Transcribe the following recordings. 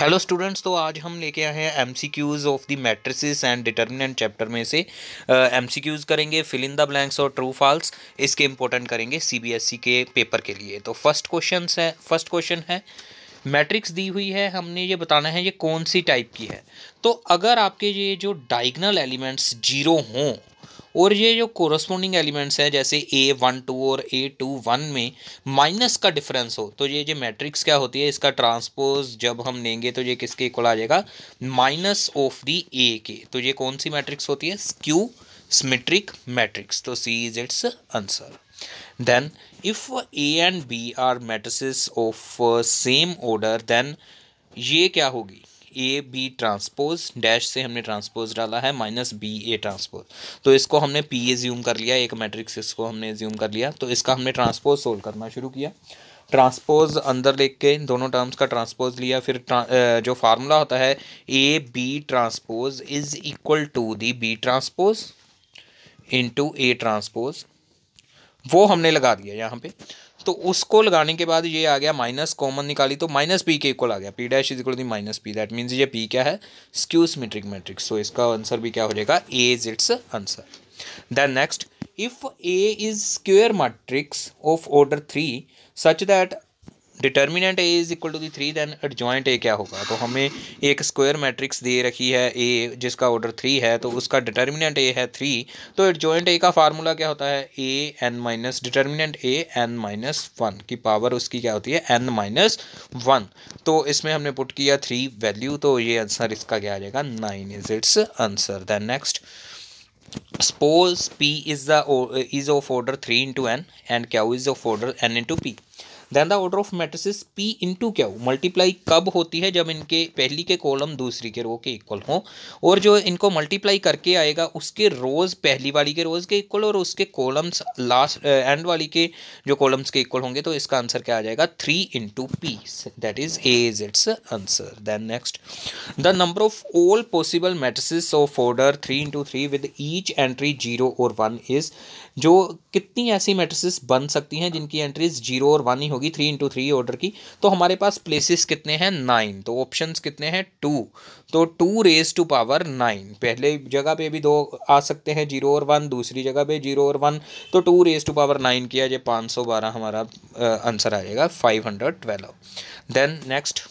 hello students तो आज हम लेके आए हैं M C Qs of the matrices and determinant chapter में से एम सी क्यूज़ करेंगे फिल इन द ब्लैंक्स और ट्रू फॉल्स इसके इंपॉर्टेंट करेंगे सी बी एस ई के पेपर के लिए तो फर्स्ट क्वेश्चन है फर्स्ट क्वेश्चन है मैट्रिक्स दी हुई है हमने ये बताना है ये कौन सी टाइप की है तो अगर आपके ये जो डाइगनल एलिमेंट्स जीरो हों और ये जो कोरस्पोंडिंग एलिमेंट्स हैं जैसे ए वन टू और ए टू वन में माइनस का डिफरेंस हो तो ये जो मैट्रिक्स क्या होती है इसका ट्रांसपोज जब हम लेंगे तो ये किसके इक्वल आ जाएगा माइनस ऑफ दी ए के तो ये कौन सी मैट्रिक्स होती है स्क्यू symmetric मैट्रिक्स तो C is it's answer then if A and B are matrices of same order then ये क्या होगी ए बी ट्रांसपोज डैश से हमने ट्रांसपोज डाला है माइनस बी ए ट्रांसपोज तो इसको हमने पी ए ज्यूम कर लिया एक मैट्रिक्स इसको हमने ज्यूम कर लिया तो इसका हमने ट्रांसपोज सोल्व करना शुरू किया ट्रांसपोज अंदर लेके के दोनों टर्म्स का ट्रांसपोज लिया फिर जो फार्मूला होता है A B transpose is equal to the B transpose into A transpose वो हमने लगा दिया यहाँ पे तो उसको लगाने के बाद ये आ गया माइनस कॉमन निकाली तो माइनस पी के इक्वल आ गया P dash is equal to minus P that means ये पी क्या है स्क्यूस मीट्रिक मैट्रिक्स सो इसका आंसर भी क्या हो जाएगा A is it's answer then next if A is square matrix of order three such that determinant A is equal to the three then adjoint A क्या होगा तो हमें एक स्क्वायर मैट्रिक्स दे रखी है ए जिसका ऑर्डर थ्री है तो उसका डिटर्मिनेंट ए है थ्री तो एडजॉइंट ए का फार्मूला क्या होता है A N minus determinant A N minus one की पावर उसकी क्या होती है एन माइनस वन तो इसमें हमने पुट किया थ्री वैल्यू तो ये आंसर इसका क्या आ जाएगा nine is it's answer then next suppose P is the is of order three into N and क्या is of order N into P then the order of matrices P into क्या हो multiply कब होती है जब इनके पहली के कॉलम दूसरी के रो के इक्वल हों और जो इनको मल्टीप्लाई करके आएगा उसके रोज़ पहली वाली के रोज़ के इक्वल और उसके कॉलम्स लास्ट एंड वाली के जो कॉलम्स के इक्वल होंगे तो इसका आंसर क्या आ जाएगा three into P that is A is it's answer then next the number of all possible matrices of order three into three with each entry zero और वन इज जो कितनी ऐसी मैट्रिसेस बन सकती हैं जिनकी एंट्रीज जीरो और one ही होगी थ्री इंटू थ्री ऑर्डर की तो हमारे पास प्लेसेस कितने हैं नाइन तो ऑप्शन कितने हैं टू तो two raise to power nine पहले जगह पे भी दो आ सकते हैं जीरो और वन दूसरी जगह पे जीरो और वन तो two raise to power nine किया जाए पाँच सौ बारह हमारा आंसर आ जाएगा five hundred twelve then next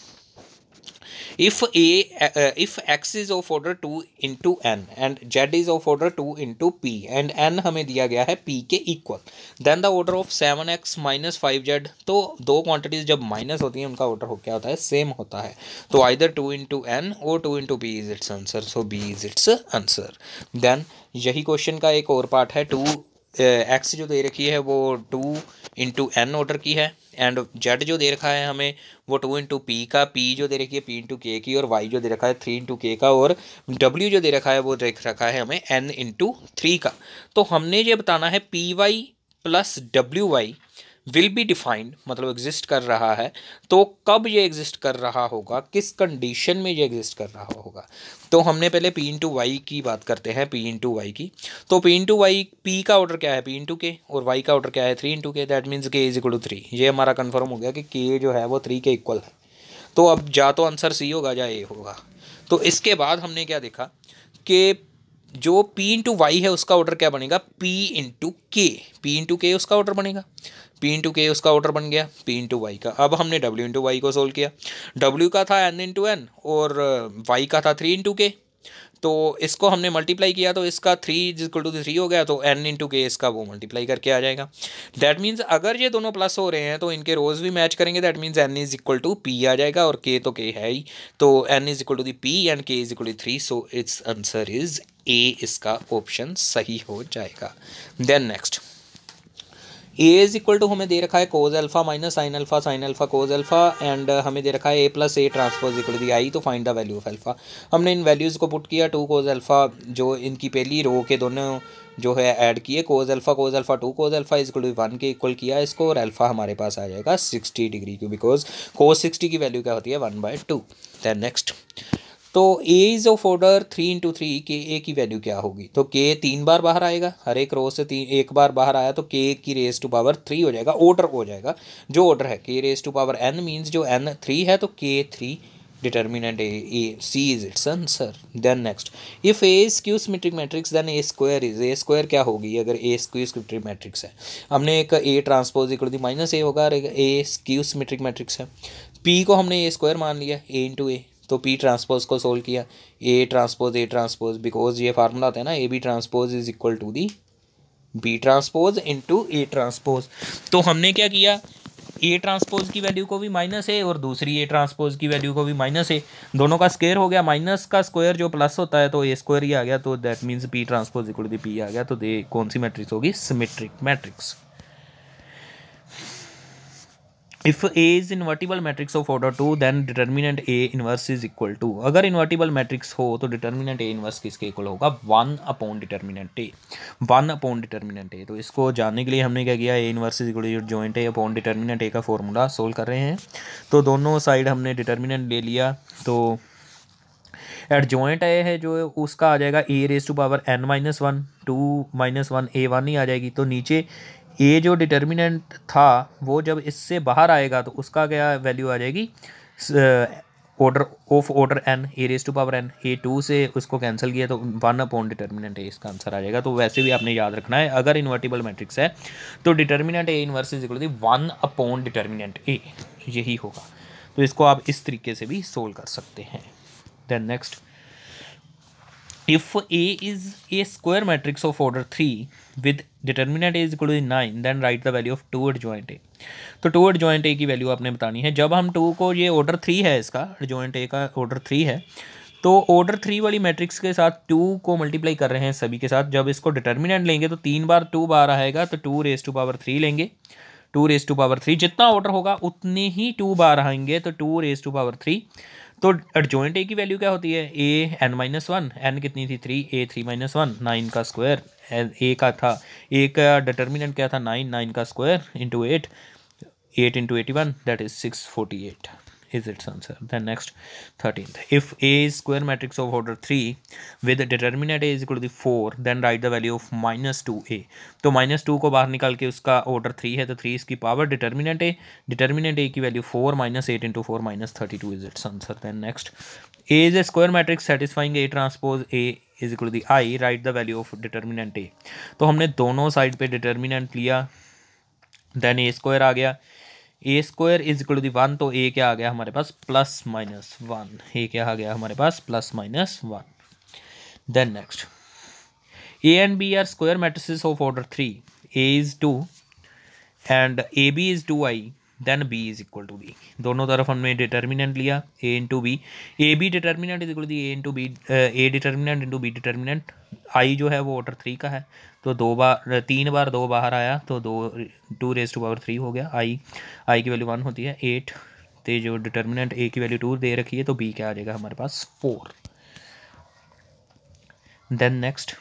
if a uh, uh, if x is of order 2 into n and z is of order 2 into p and हमें दिया गया है पी के equal then the order of seven X minus five Z तो दो quantities जब minus होती हैं उनका ऑर्डर हो क्या होता है सेम होता है तो आइदर टू इंटू एन और two into B is it's answer so B is it's answer then यही क्वेश्चन का एक और पार्ट है टू एक्स जो दे रखी है वो टू इंटू एन ऑर्डर की है एंड जेड जो दे रखा है हमें वो टू इंटू पी का पी जो दे रखी है पी इंटू के की और वाई जो दे रखा है थ्री इंटू के का और डब्ल्यू जो दे रखा है वो देख रखा है हमें एन इंटू थ्री का तो हमने ये बताना है P Y plus W Y will be defined मतलब एग्जिस्ट कर रहा है तो कब ये एग्जिस्ट कर रहा होगा किस कंडीशन में ये एग्जिस्ट कर रहा होगा तो हमने पहले पी इंटू वाई की बात करते हैं पी इंटू वाई की तो पी इंटू वाई पी का ऑर्डर क्या है पी इंटू के और वाई का ऑर्डर क्या है three into K that means K is equal to three ये हमारा कन्फर्म हो गया कि के जो है वो थ्री के इक्वल है तो अब या तो आंसर सी होगा या ए होगा तो इसके बाद हमने क्या देखा कि जो P इंटू वाई है उसका ऑर्डर क्या बनेगा P into K P into K उसका ऑर्डर बनेगा पी इंटू के उसका ऑर्डर बन गया पी इंटू वाई का अब हमने डब्ल्यू इंटू वाई को सोल्व किया डब्ल्यू का था एन इंटू एन और वाई uh, का था थ्री इंटू के तो इसको हमने मल्टीप्लाई किया तो इसका थ्री इजिकल टू थ्री हो गया तो एन इंटू के इसका वो मल्टीप्लाई करके आ जाएगा दैट मीन्स अगर ये दोनों प्लस हो रहे हैं तो इनके रोज़ भी मैच करेंगे that means N is equal to P आ जाएगा और के तो के है ही तो N is equal to the P and K is equal to three so its answer is A इसका ऑप्शन सही हो जाएगा then next A is equal to हमें दे रखा है cos alpha minus sin alpha sin alpha cos alpha and हमें दे रखा है A plus A transpose equal the I तो find the value of alpha हमने इन वैल्यूज़ को पुट किया टू कोज अल्फा जो इनकी पहली रो के दोनों जो है ऐड किए cos alpha cos alpha two cos alpha is two one के इक्वल किया इसको और अल्फा हमारे पास आ जाएगा सिक्सटी डिग्री क्यों बिकॉज कोज सिक्सटी की वैल्यू क्या होती है one by two then next तो A is of order three into three के ए की वैल्यू क्या होगी तो के तीन बार बाहर आएगा हर एक रो से तीन एक बार बाहर आया तो के की रेस टू पावर थ्री हो जाएगा ऑर्डर हो जाएगा जो ऑर्डर है K raise to power N means जो एन थ्री है तो K three determinant A A C is it's answer then next if A skew symmetric matrix then A square is A square क्या होगी अगर A skew स्क्रिप्टिक matrix है हमने एक A transpose equal the minus A होगा और A skew symmetric matrix है P को हमने ए स्क्वायर मान लिया ए इंटू ए तो पी ट्रांसपोज को सोल्व किया A transpose A transpose because ये फार्मूला आता है ना A B transpose is equal to the B transpose into A transpose तो हमने क्या किया ए ट्रांसपोज की वैल्यू को भी माइनस है और दूसरी ए ट्रांसपोज की वैल्यू को भी माइनस है दोनों का स्क्वेयर हो गया माइनस का स्क्वायर जो प्लस होता है तो ए स्क्वायर ही आ गया तो that means P transpose equal to P आ गया तो दे कौन सी मैट्रिक्स होगी symmetric matrix if A is invertible matrix of order two then determinant A inverse is equal to अगर इन्वर्टिबल मैट्रिक्स हो तो डिटर्मिनेंट ए इनवर्स किसके इक्वल होगा one upon determinant A one upon determinant A तो इसको जानने के लिए हमने क्या किया A inverse is equal joint A upon determinant A का फॉर्मूला सोल्व कर रहे हैं तो दोनों साइड हमने डिटर्मिनेंट ले लिया तो एड जॉइंट ए है जो उसका आ जाएगा A raise to power N minus one two minus one A one ही आ जाएगी तो नीचे ये जो डिटर्मिनेंट था वो जब इससे बाहर आएगा तो उसका क्या वैल्यू आ जाएगी order of order N A raise to power N A two से उसको कैंसिल किया तो वन अपॉन डिटर्मिनेंट ए इसका आंसर आ जाएगा तो वैसे भी आपने याद रखना है अगर इन्वर्टिबल मैट्रिक्स है तो determinant A inverse is equal to one upon determinant A यही होगा तो इसको आप इस तरीके से भी सोल्व कर सकते हैं then next if A is a square matrix of order 3 with determinant A is equal to 9 then write the value of 2 adjoint A तो 2 adjoint A की वैल्यू आपने बतानी है जब हम 2 को ये ऑर्डर 3 है इसका adjoint A का ऑर्डर 3 है तो ऑर्डर थ्री वाली मैट्रिक्स के साथ टू को मल्टीप्लाई कर रहे हैं सभी के साथ जब इसको डिटर्मिनेंट लेंगे तो तीन बार टू बार आएगा तो two raise to power three लेंगे two raise to power three जितना ऑर्डर होगा उतने ही टू बार आएंगे तो two raise to power three तो एडजॉइंट ए की वैल्यू क्या होती है A N minus one N कितनी थी three A three minus one nine का स्क्वायर ए का था ए का डिटर्मिनेंट क्या था नाइन नाइन का square into eight eight into eighty one that is six forty eight is its answer then next 13th if a is square matrix of order 3 with the determinant a is equal to the 4 then write the value of minus two A तो minus to को बाहर निकाल के उसका order three है तो three इसकी power determinant A determinant A की value four minus eight into four minus thirty two is it's answer then next A is A square matrix satisfying A transpose A is equal the I right the value of determinant A तो हमने दोनों side पे determinant लिया then A square आ गया A square is equal to one तो A क्या आ गया हमारे पास प्लस माइनस वन ए क्या आ गया हमारे पास plus minus one then next A and B are square matrices of order three A is two and A B is two I then B is equal to B दोनों तरफ हमने determinant लिया A into B A B determinant is equal the A into B A determinant into B determinant I जो है वो order three का है तो दो बार uh, तीन बार दो बाहर आया तो दो two raise to power three हो गया आई आई की वैल्यू वन होती है एट तो जो डिटर्मिनेंट ए की वैल्यू टू दे रखी है तो बी क्या आ जाएगा हमारे पास four then next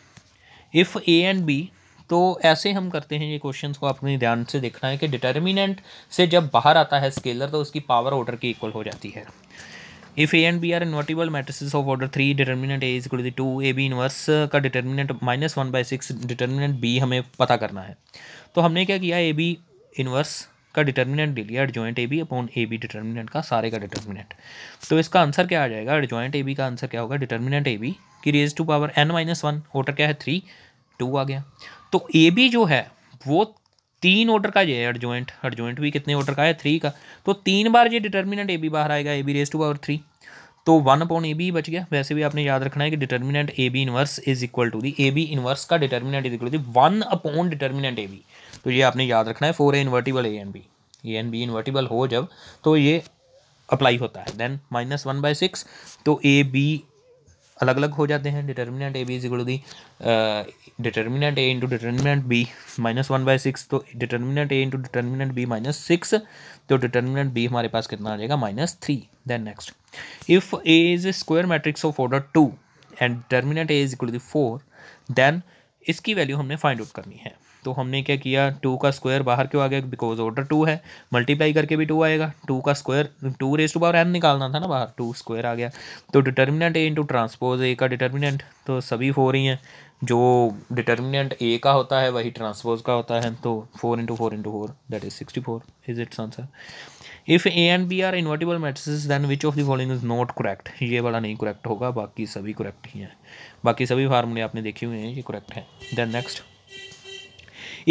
if A and B तो ऐसे हम करते हैं ये क्वेश्चंस को अपने ध्यान से देखना है कि डिटर्मिनेंट से जब बाहर आता है स्केलर तो उसकी पावर ऑर्डर की इक्वल हो जाती है if A and B are invertible matrices of order three determinant adj is equal to A B inverse का determinant minus one by six determinant B हमें पता करना है तो हमने क्या किया ए बी इनवर्स का डिटर्मिनेंट ले लिया adjoint A B upon A B determinant का सारे का डिटर्मिनेंट तो इसका आंसर क्या आ जाएगा एडजॉइंट ए बी का आंसर क्या होगा डिटर्मिनेंट ए बी की raise to power N minus one order क्या है थ्री टू आ गया तो ए बी जो है वो तीन ऑर्डर का ये एडजोइंट एडजोइंट भी कितने ऑर्डर का है थ्री का तो तीन बार ये डिटर्मिनेंट ए बी बाहर आएगा A B raise to power three तो वन अपॉन ए बी बच गया वैसे भी आपने याद रखना है कि determinant A B inverse is equal to the A B inverse का determinant is equal to the one upon determinant A B तो ये आपने याद रखना है four A invertible A and B A and B invertible हो जब तो ये अप्लाई होता है then minus one by six तो ए बी अलग अलग हो जाते हैं determinant A B is equal the determinant A into determinant B minus one by six तो determinant A into determinant B minus six तो डिटर्मिनेंट बी हमारे पास कितना आ जाएगा minus three then next if A is square matrix of order two and determinant A is equal the four then इसकी value हमने find out करनी है तो हमने क्या किया टू का स्क्वायर बाहर क्यों आ गया बिकॉज ऑर्डर टू है मल्टीप्लाई करके भी टू आएगा टू का square two raise to power n निकालना था ना बाहर टू स्क्वायर आ गया तो determinant A into transpose A का डिटर्मिनेंट तो सभी हो रही हैं जो डिटर्मिनेंट ए का होता है वही ट्रांसपोज का होता है तो four into four into four that is sixty four is it's answer if A and B are invertible matrices then which of the following is not correct ये वाला नहीं करेक्ट होगा बाकी सभी करेक्ट ही हैं बाकी सभी फार्मूले आपने देखे हुए हैं ये करेक्ट हैं देन नेक्स्ट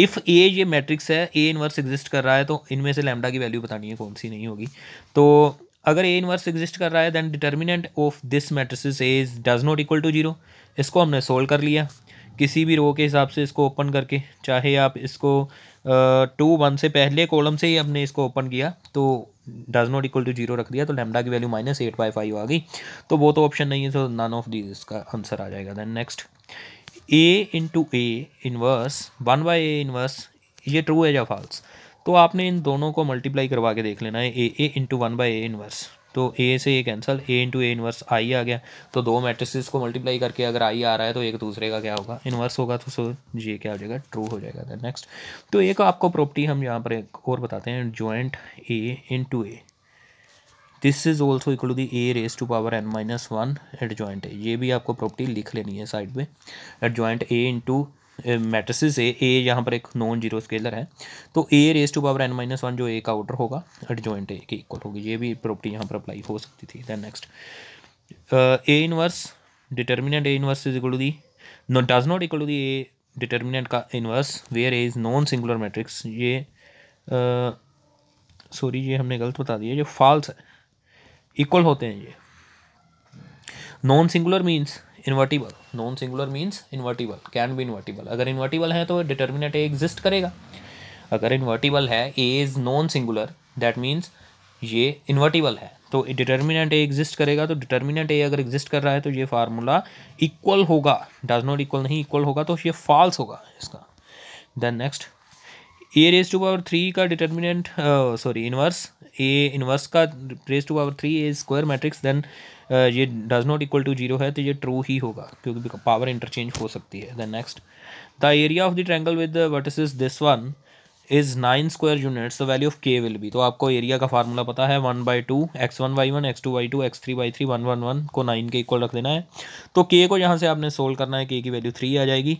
इफ़ ए ये मैट्रिक्स है ए इनवर्स एग्जिस्ट कर रहा है तो इनमें से लैमडा की वैल्यू बतानी है कौन सी नहीं होगी तो अगर ए इनवर्स एग्जिस्ट कर रहा है then determinant of this matrix A is does not equal to zero इसको हमने सोल्व कर लिया किसी भी रो के हिसाब से इसको ओपन करके चाहे आप इसको टू वन से पहले कॉलम से ही हमने इसको ओपन किया तो does not equal to zero रख दिया तो लेमडा की value minus eight by five आ गई तो वो तो ऑप्शन नहीं है तो नन ऑफ दीज इसका आंसर आ जाएगा then next A into A inverse one by A inverse ये ट्रू है या फॉल्स तो आपने इन दोनों को मल्टीप्लाई करवा के देख लेना है A A into one by A inverse तो ए से A cancel A into A inverse I आ गया तो दो मैट्रिसेस को मल्टीप्लाई करके अगर आई आ रहा है तो एक दूसरे का क्या होगा इनवर्स होगा तो सो ये क्या हो जाएगा ट्रू हो जाएगा नेक्स्ट तो एक आपको प्रॉपर्टी हम यहाँ पर एक और बताते हैं joint A into A this is also equal to the A raise to power N minus one adjoint ये भी आपको प्रॉपर्टी लिख लेनी है साइड में adjoint A into matrices A A यहाँ पर एक नॉन जीरो स्केलर है तो A raise to power N minus one जो ए का आउटर होगा एट जॉइंट ए की इक्वल होगी ये भी प्रॉपर्टी यहाँ पर अप्लाई हो सकती थी then next A inverse determinant A inverse is equal to the does not equal to the A determinant का inverse where A is non singular matrix ये सॉरी uh, ये हमने गलत बता दिया ये फॉल्स है इक्वल होते हैं ये non singular means invertible non singular means invertible can be invertible अगर इन्वर्टिबल है तो डिटर्मिनेट ए एग्जिस्ट करेगा अगर इन्वर्टिबल है A is non singular that means ये इन्वर्टिबल है तो डिटर्मिनेंट ए एग्जिस्ट करेगा तो डिटर्मिनेंट ए अगर एग्जिस्ट कर रहा है तो ये फार्मूला इक्वल होगा डज नॉट इक्वल नहीं इक्वल होगा तो ये फॉल्स होगा इसका then next A raise to power three का determinant sorry inverse A inverse का raise to power three A square matrix then ये does not equal to zero है तो ये ट्रू ही होगा क्योंकि पावर इंटरचेंज हो सकती है then next the area of the triangle with is this one is nine square units the value of K will be तो आपको एरिया का फार्मूला पता है one by two x one y one x two y two x three y three one one one को nine के equal रख देना है तो के को यहाँ से आपने सोल्व करना है के की वैल्यू थ्री आ जाएगी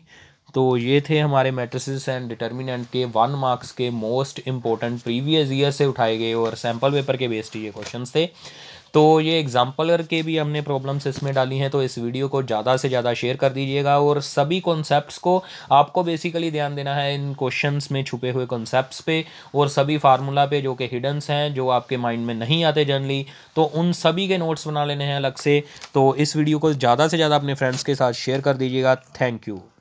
तो ये थे हमारे मेट्रिस एंड डिटर्मिनेंट के वन मार्क्स के मोस्ट इंपॉर्टेंट प्रीवियस ईयर से उठाए गए और सैम्पल पेपर के बेस्ड ये क्वेश्चन थे तो ये एग्जाम्पलर के भी हमने प्रॉब्लम्स इसमें डाली हैं तो इस वीडियो को ज़्यादा से ज़्यादा शेयर कर दीजिएगा और सभी कॉन्सेप्ट्स को आपको बेसिकली ध्यान देना है इन क्वेश्चंस में छुपे हुए कॉन्सेप्ट्स पे और सभी फार्मूला पे जो कि हिडन्स हैं जो आपके माइंड में नहीं आते जनरली तो उन सभी के नोट्स बना लेने हैं अलग से तो इस वीडियो को ज़्यादा से ज़्यादा अपने फ्रेंड्स के साथ शेयर कर दीजिएगा थैंक यू